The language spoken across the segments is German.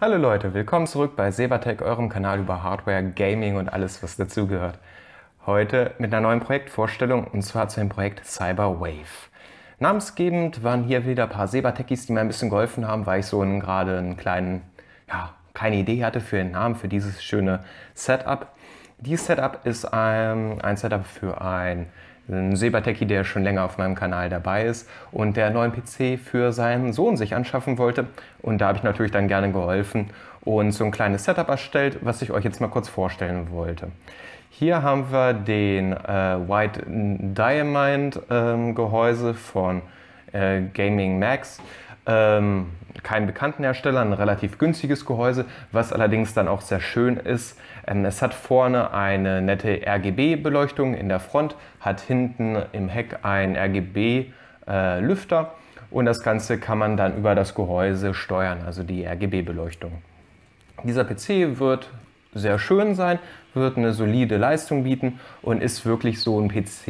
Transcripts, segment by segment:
Hallo Leute, willkommen zurück bei Sebatech, eurem Kanal über Hardware, Gaming und alles, was dazugehört. Heute mit einer neuen Projektvorstellung und zwar zu dem Projekt Cyberwave. Namensgebend waren hier wieder ein paar Sebatechis, die mir ein bisschen geholfen haben, weil ich so gerade einen kleinen, ja, keine Idee hatte für den Namen für dieses schöne Setup. Dieses Setup ist ein, ein Setup für ein ein Sebatecki, der schon länger auf meinem Kanal dabei ist und der einen neuen PC für seinen Sohn sich anschaffen wollte. Und da habe ich natürlich dann gerne geholfen und so ein kleines Setup erstellt, was ich euch jetzt mal kurz vorstellen wollte. Hier haben wir den äh, White Diamond ähm, Gehäuse von äh, Gaming Max ähm, keinen bekannten Hersteller, ein relativ günstiges Gehäuse, was allerdings dann auch sehr schön ist. Ähm, es hat vorne eine nette RGB-Beleuchtung in der Front, hat hinten im Heck einen RGB-Lüfter. Äh, und das Ganze kann man dann über das Gehäuse steuern, also die RGB-Beleuchtung. Dieser PC wird sehr schön sein, wird, eine solide Leistung bieten und ist wirklich so ein PC,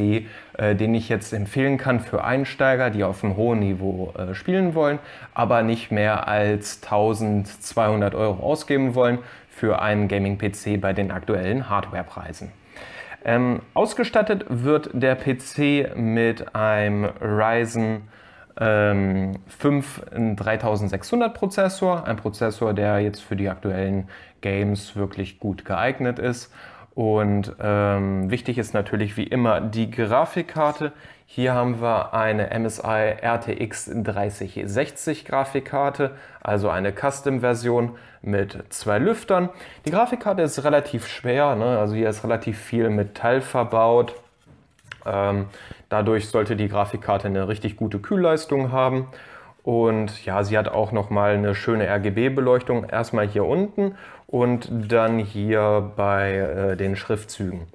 äh, den ich jetzt empfehlen kann für Einsteiger, die auf einem hohen Niveau äh, spielen wollen, aber nicht mehr als 1200 Euro ausgeben wollen für einen Gaming-PC bei den aktuellen Hardwarepreisen. Ähm, ausgestattet wird der PC mit einem Ryzen ähm, 5 3600 Prozessor, ein Prozessor, der jetzt für die aktuellen Games wirklich gut geeignet ist. Und ähm, wichtig ist natürlich wie immer die Grafikkarte. Hier haben wir eine MSI RTX 3060 Grafikkarte, also eine Custom-Version mit zwei Lüftern. Die Grafikkarte ist relativ schwer, ne? also hier ist relativ viel Metall verbaut. Ähm, dadurch sollte die Grafikkarte eine richtig gute Kühlleistung haben. Und ja, sie hat auch nochmal eine schöne RGB-Beleuchtung, erstmal hier unten und dann hier bei äh, den Schriftzügen.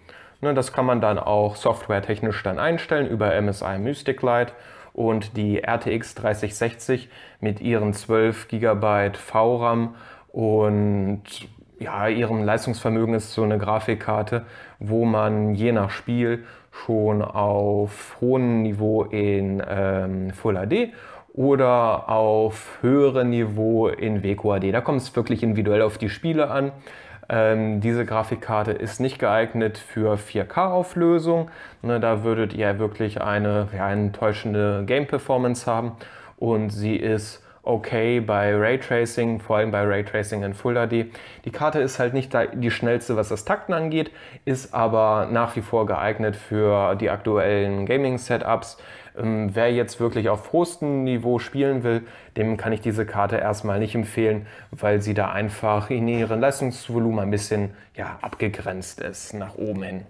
Ne, das kann man dann auch softwaretechnisch dann einstellen über MSI Mystic Light und die RTX 3060 mit ihren 12 GB VRAM und ja, ihrem Leistungsvermögen ist so eine Grafikkarte, wo man je nach Spiel schon auf hohem Niveau in ähm, Full HD oder auf höherem Niveau in WQHD. Da kommt es wirklich individuell auf die Spiele an. Ähm, diese Grafikkarte ist nicht geeignet für 4K-Auflösung. Ne, da würdet ihr wirklich eine ja, enttäuschende Game-Performance haben. Und sie ist okay bei Raytracing, vor allem bei Raytracing in Full HD. Die Karte ist halt nicht die schnellste, was das Takten angeht, ist aber nach wie vor geeignet für die aktuellen Gaming-Setups. Ähm, wer jetzt wirklich auf hohem Niveau spielen will, dem kann ich diese Karte erstmal nicht empfehlen, weil sie da einfach in ihrem Leistungsvolumen ein bisschen ja, abgegrenzt ist nach oben hin.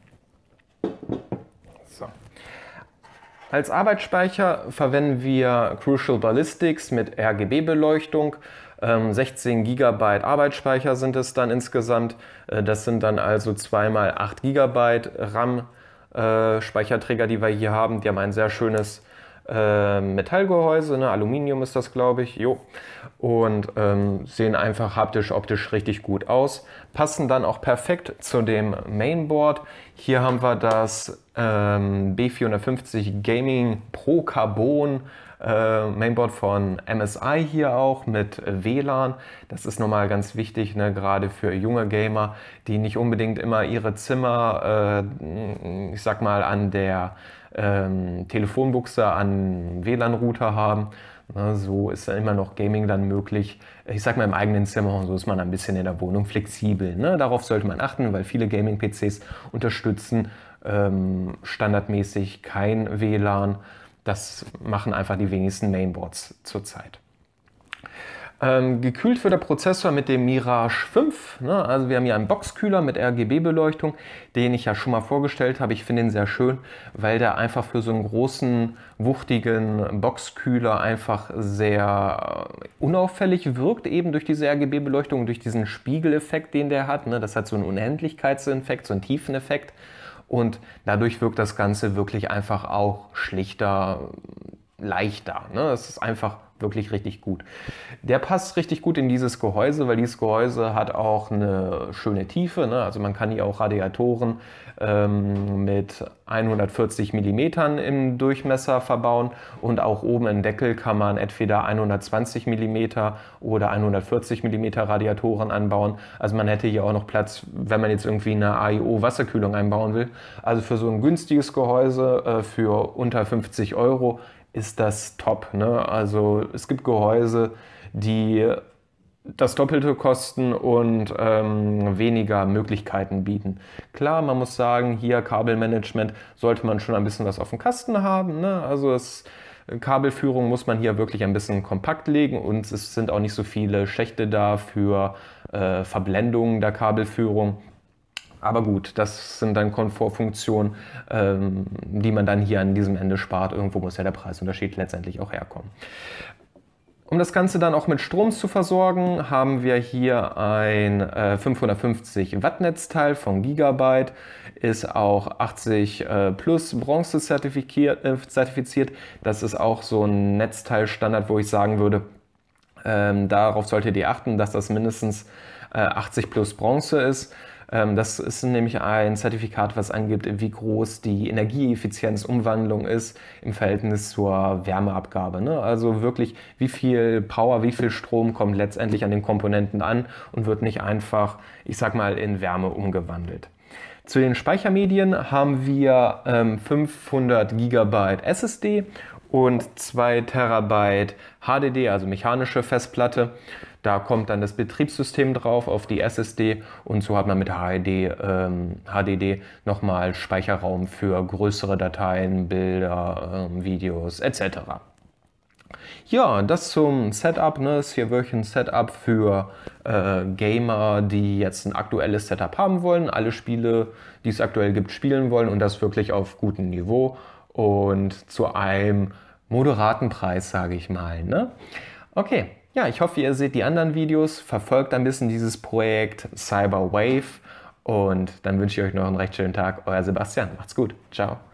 Als Arbeitsspeicher verwenden wir Crucial Ballistics mit RGB-Beleuchtung. 16 ähm, GB Arbeitsspeicher sind es dann insgesamt. Äh, das sind dann also 2 x 8 GB RAM-Speicherträger, äh, die wir hier haben. Die haben ein sehr schönes ähm, Metallgehäuse, ne? Aluminium ist das, glaube ich, jo. Und ähm, sehen einfach haptisch, optisch richtig gut aus. Passen dann auch perfekt zu dem Mainboard. Hier haben wir das ähm, B450 Gaming Pro Carbon äh, Mainboard von MSI hier auch mit WLAN. Das ist nochmal ganz wichtig, ne? gerade für junge Gamer, die nicht unbedingt immer ihre Zimmer, äh, ich sag mal, an der ähm, Telefonbuchse an WLAN-Router haben. Na, ne, so ist dann immer noch Gaming dann möglich. Ich sag mal im eigenen Zimmer und so ist man ein bisschen in der Wohnung flexibel. Ne? Darauf sollte man achten, weil viele Gaming-PCs unterstützen ähm, standardmäßig kein WLAN. Das machen einfach die wenigsten Mainboards zurzeit. Ähm, gekühlt wird der Prozessor mit dem Mirage 5. Ne? Also wir haben hier einen Boxkühler mit RGB-Beleuchtung, den ich ja schon mal vorgestellt habe. Ich finde ihn sehr schön, weil der einfach für so einen großen, wuchtigen Boxkühler einfach sehr äh, unauffällig wirkt, eben durch diese RGB-Beleuchtung, durch diesen Spiegeleffekt, den der hat. Ne? Das hat so einen Unendlichkeitseffekt, so einen Tiefeneffekt. Und dadurch wirkt das Ganze wirklich einfach auch schlichter, leichter. Ne? Es ist einfach wirklich richtig gut. Der passt richtig gut in dieses Gehäuse, weil dieses Gehäuse hat auch eine schöne Tiefe. Ne? Also man kann hier auch Radiatoren ähm, mit 140 mm im Durchmesser verbauen und auch oben im Deckel kann man entweder 120 mm oder 140 mm Radiatoren anbauen. Also man hätte hier auch noch Platz, wenn man jetzt irgendwie eine AIO Wasserkühlung einbauen will. Also für so ein günstiges Gehäuse äh, für unter 50 Euro ist das top. Ne? Also es gibt Gehäuse, die das Doppelte kosten und ähm, weniger Möglichkeiten bieten. Klar, man muss sagen, hier Kabelmanagement sollte man schon ein bisschen was auf dem Kasten haben. Ne? Also es, äh, Kabelführung muss man hier wirklich ein bisschen kompakt legen und es sind auch nicht so viele Schächte da für äh, Verblendungen der Kabelführung. Aber gut, das sind dann Komfortfunktionen, ähm, die man dann hier an diesem Ende spart. Irgendwo muss ja der Preisunterschied letztendlich auch herkommen. Um das Ganze dann auch mit Strom zu versorgen, haben wir hier ein äh, 550 Watt Netzteil von Gigabyte, ist auch 80 äh, plus Bronze zertifiziert, äh, zertifiziert. Das ist auch so ein Netzteilstandard, wo ich sagen würde, ähm, darauf solltet ihr achten, dass das mindestens 80 äh, plus Bronze ist. Ähm, das ist nämlich ein Zertifikat, was angibt, wie groß die Energieeffizienzumwandlung ist im Verhältnis zur Wärmeabgabe. Ne? Also wirklich, wie viel Power, wie viel Strom kommt letztendlich an den Komponenten an und wird nicht einfach, ich sag mal, in Wärme umgewandelt. Zu den Speichermedien haben wir ähm, 500 GB SSD und 2 TB HDD, also mechanische Festplatte. Da kommt dann das Betriebssystem drauf auf die SSD und so hat man mit HID, e ähm, HDD nochmal Speicherraum für größere Dateien, Bilder, ähm, Videos etc. Ja, das zum Setup. Ne? Ist hier wirklich ein Setup für äh, Gamer, die jetzt ein aktuelles Setup haben wollen, alle Spiele, die es aktuell gibt, spielen wollen und das wirklich auf gutem Niveau und zu einem moderaten Preis, sage ich mal. Ne? Okay, ja, ich hoffe, ihr seht die anderen Videos, verfolgt ein bisschen dieses Projekt Cyberwave und dann wünsche ich euch noch einen recht schönen Tag. Euer Sebastian, macht's gut. Ciao.